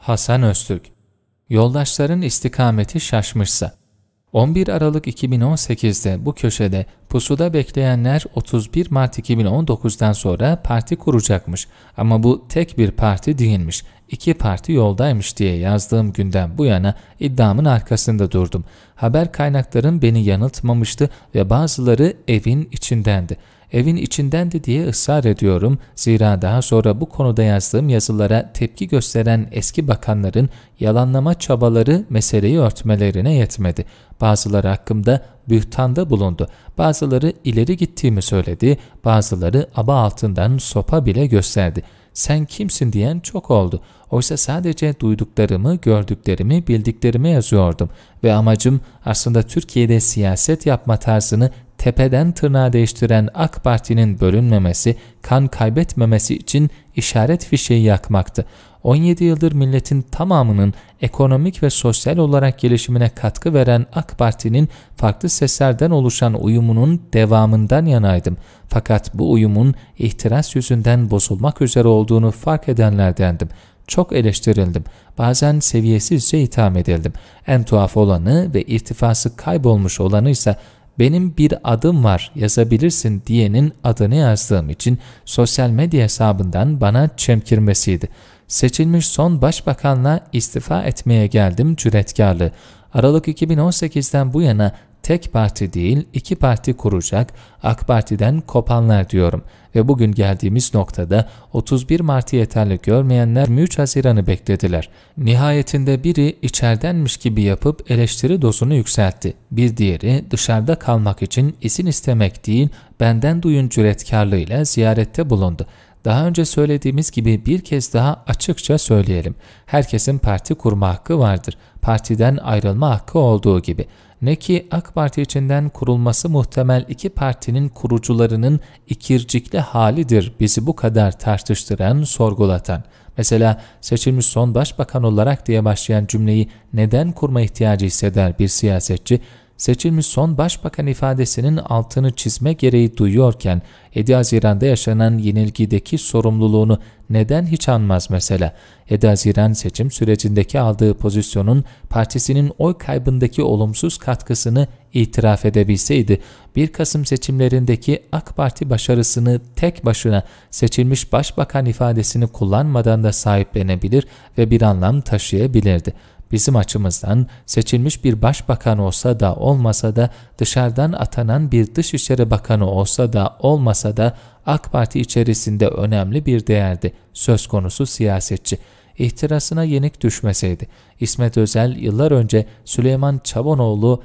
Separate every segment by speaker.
Speaker 1: Hasan Öztürk Yoldaşların istikameti şaşmışsa 11 Aralık 2018'de bu köşede pusuda bekleyenler 31 Mart 2019'dan sonra parti kuracakmış ama bu tek bir parti değilmiş, iki parti yoldaymış diye yazdığım günden bu yana iddiamın arkasında durdum. Haber kaynaklarım beni yanıltmamıştı ve bazıları evin içindendi evin içindendi diye ısrar ediyorum. Zira daha sonra bu konuda yazdığım yazılara tepki gösteren eski bakanların yalanlama çabaları meseleyi örtmelerine yetmedi. Bazıları hakkımda bühtanda bulundu. Bazıları ileri gittiğimi söyledi, bazıları aba altından sopa bile gösterdi. Sen kimsin diyen çok oldu. Oysa sadece duyduklarımı, gördüklerimi, bildiklerimi yazıyordum ve amacım aslında Türkiye'de siyaset yapma tarzını tepeden tırnağa değiştiren AK Parti'nin bölünmemesi, kan kaybetmemesi için işaret fişeği yakmaktı. 17 yıldır milletin tamamının ekonomik ve sosyal olarak gelişimine katkı veren AK Parti'nin farklı seslerden oluşan uyumunun devamından yanaydım. Fakat bu uyumun ihtiras yüzünden bozulmak üzere olduğunu fark edenlerdendim. Çok eleştirildim. Bazen seviyesizce itham edildim. En tuhaf olanı ve irtifası kaybolmuş olanı ise benim bir adım var yazabilirsin diyenin adını yazdığım için sosyal medya hesabından bana çemkirmesiydi. Seçilmiş son başbakanla istifa etmeye geldim cüretkarlı. Aralık 2018'den bu yana tek parti değil iki parti kuracak AK Parti'den kopanlar diyorum ve bugün geldiğimiz noktada 31 Mart'ı yeterli görmeyenler 3 Haziran'ı beklediler. Nihayetinde biri içerdenmiş gibi yapıp eleştiri dozunu yükseltti. Bir diğeri dışarıda kalmak için izin istemek değil benden duyun cüretkarlığıyla ziyarette bulundu. Daha önce söylediğimiz gibi bir kez daha açıkça söyleyelim. Herkesin parti kurma hakkı vardır. Partiden ayrılma hakkı olduğu gibi ne ki AK Parti içinden kurulması muhtemel iki partinin kurucularının ikircikli halidir bizi bu kadar tartıştıran, sorgulatan. Mesela seçilmiş son başbakan olarak diye başlayan cümleyi neden kurma ihtiyacı hisseder bir siyasetçi seçilmiş son başbakan ifadesinin altını çizme gereği duyuyorken 7 Haziran'da yaşanan yenilgideki sorumluluğunu neden hiç anmaz mesela? 7 Haziran seçim sürecindeki aldığı pozisyonun partisinin oy kaybındaki olumsuz katkısını itiraf edebilseydi, 1 Kasım seçimlerindeki AK Parti başarısını tek başına seçilmiş başbakan ifadesini kullanmadan da sahiplenebilir ve bir anlam taşıyabilirdi. Bizim açımızdan seçilmiş bir başbakan olsa da olmasa da dışarıdan atanan bir dışişleri bakanı olsa da olmasa da AK Parti içerisinde önemli bir değerdi söz konusu siyasetçi. İhtirasına yenik düşmeseydi İsmet Özel yıllar önce Süleyman Çabanoğlu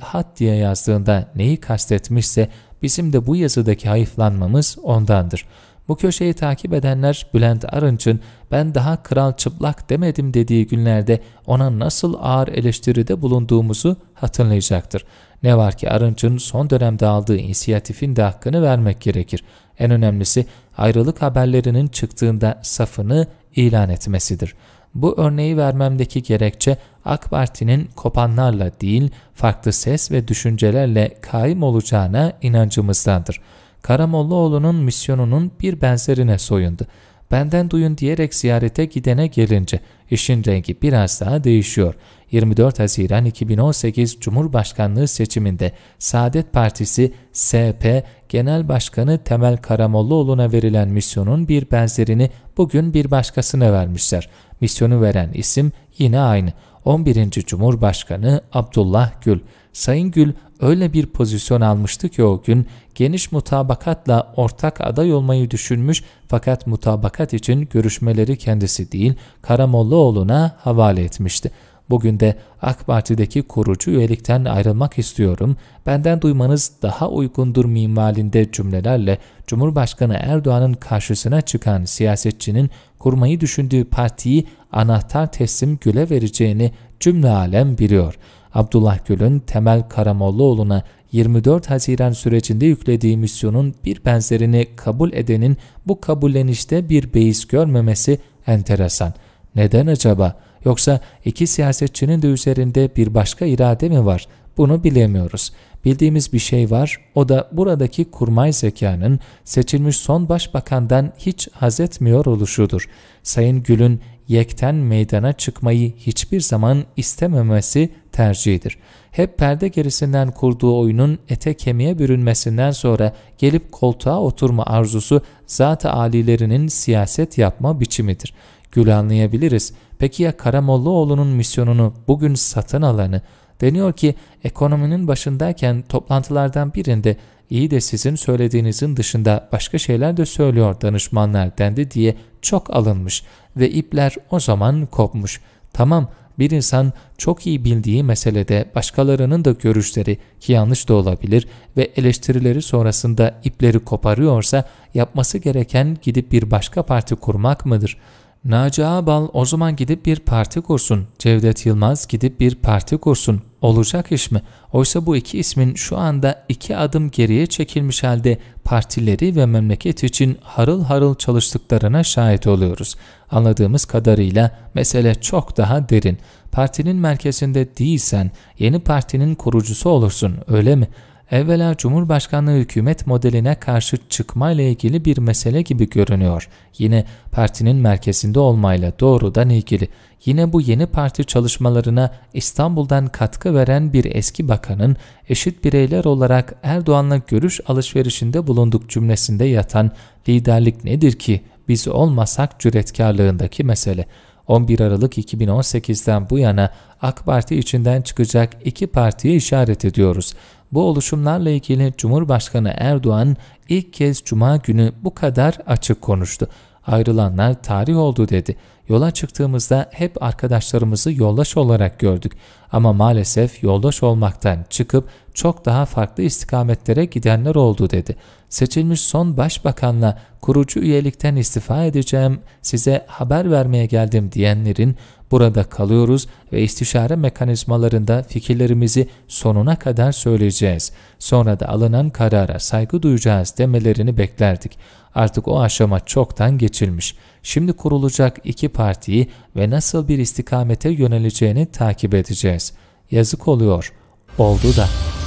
Speaker 1: Hat diye yazdığında neyi kastetmişse bizim de bu yazıdaki hayıflanmamız ondandır.'' Bu köşeyi takip edenler Bülent Arınç'ın ben daha kral çıplak demedim dediği günlerde ona nasıl ağır eleştiride bulunduğumuzu hatırlayacaktır. Ne var ki Arınç'ın son dönemde aldığı inisiyatifin de hakkını vermek gerekir. En önemlisi ayrılık haberlerinin çıktığında safını ilan etmesidir. Bu örneği vermemdeki gerekçe AK Parti'nin kopanlarla değil farklı ses ve düşüncelerle kaim olacağına inancımızdandır.'' Karamollaoğlu'nun misyonunun bir benzerine soyundu. Benden duyun diyerek ziyarete gidene gelince işin rengi biraz daha değişiyor. 24 Haziran 2018 Cumhurbaşkanlığı seçiminde Saadet Partisi SP Genel Başkanı Temel Karamollaoğlu'na verilen misyonun bir benzerini bugün bir başkasına vermişler. Misyonu veren isim yine aynı. 11. Cumhurbaşkanı Abdullah Gül. Sayın Gül öyle bir pozisyon almıştı ki o gün geniş mutabakatla ortak aday olmayı düşünmüş fakat mutabakat için görüşmeleri kendisi değil Karamollaoğlu'na havale etmişti. Bugün de AK Parti'deki kurucu üyelikten ayrılmak istiyorum, benden duymanız daha uygundur mimalinde cümlelerle Cumhurbaşkanı Erdoğan'ın karşısına çıkan siyasetçinin kurmayı düşündüğü partiyi anahtar teslim güle vereceğini cümle alem biliyor.'' Abdullah Gül'ün Temel Karamollaoğlu'na 24 Haziran sürecinde yüklediği misyonun bir benzerini kabul edenin bu kabullenişte bir beis görmemesi enteresan. Neden acaba? Yoksa iki siyasetçinin de üzerinde bir başka irade mi var? Bunu bilemiyoruz. Bildiğimiz bir şey var, o da buradaki kurmay zekanın seçilmiş son başbakandan hiç haz etmiyor oluşudur. Sayın Gül'ün yekten meydana çıkmayı hiçbir zaman istememesi tercihidir. Hep perde gerisinden kurduğu oyunun ete kemiğe bürünmesinden sonra gelip koltuğa oturma arzusu zat-ı alilerinin siyaset yapma biçimidir. Gül anlayabiliriz. Peki ya Karamollaoğlu'nun misyonunu bugün satın alanı? Deniyor ki ekonominin başındayken toplantılardan birinde iyi de sizin söylediğinizin dışında başka şeyler de söylüyor danışmanlar dendi diye çok alınmış ve ipler o zaman kopmuş. Tamam bir insan çok iyi bildiği meselede başkalarının da görüşleri ki yanlış da olabilir ve eleştirileri sonrasında ipleri koparıyorsa yapması gereken gidip bir başka parti kurmak mıdır? Naci Ağbal o zaman gidip bir parti kursun, Cevdet Yılmaz gidip bir parti kursun, Olacak iş mi? Oysa bu iki ismin şu anda iki adım geriye çekilmiş halde partileri ve memleket için harıl harıl çalıştıklarına şahit oluyoruz. Anladığımız kadarıyla mesele çok daha derin. Partinin merkezinde değilsen yeni partinin kurucusu olursun öyle mi? evvela Cumhurbaşkanlığı hükümet modeline karşı çıkmayla ilgili bir mesele gibi görünüyor. Yine partinin merkezinde olmayla doğrudan ilgili. Yine bu yeni parti çalışmalarına İstanbul'dan katkı veren bir eski bakanın eşit bireyler olarak Erdoğan'la görüş alışverişinde bulunduk cümlesinde yatan liderlik nedir ki biz olmasak cüretkarlığındaki mesele.'' 11 Aralık 2018'den bu yana AK Parti içinden çıkacak iki partiye işaret ediyoruz. Bu oluşumlarla ilgili Cumhurbaşkanı Erdoğan ilk kez Cuma günü bu kadar açık konuştu. Ayrılanlar tarih oldu dedi. Yola çıktığımızda hep arkadaşlarımızı yoldaş olarak gördük ama maalesef yoldaş olmaktan çıkıp çok daha farklı istikametlere gidenler oldu dedi. Seçilmiş son başbakanla kurucu üyelikten istifa edeceğim, size haber vermeye geldim diyenlerin burada kalıyoruz ve istişare mekanizmalarında fikirlerimizi sonuna kadar söyleyeceğiz. Sonra da alınan karara saygı duyacağız demelerini beklerdik. Artık o aşama çoktan geçilmiş. Şimdi kurulacak iki partiyi ve nasıl bir istikamete yöneleceğini takip edeceğiz. Yazık oluyor. Oldu da.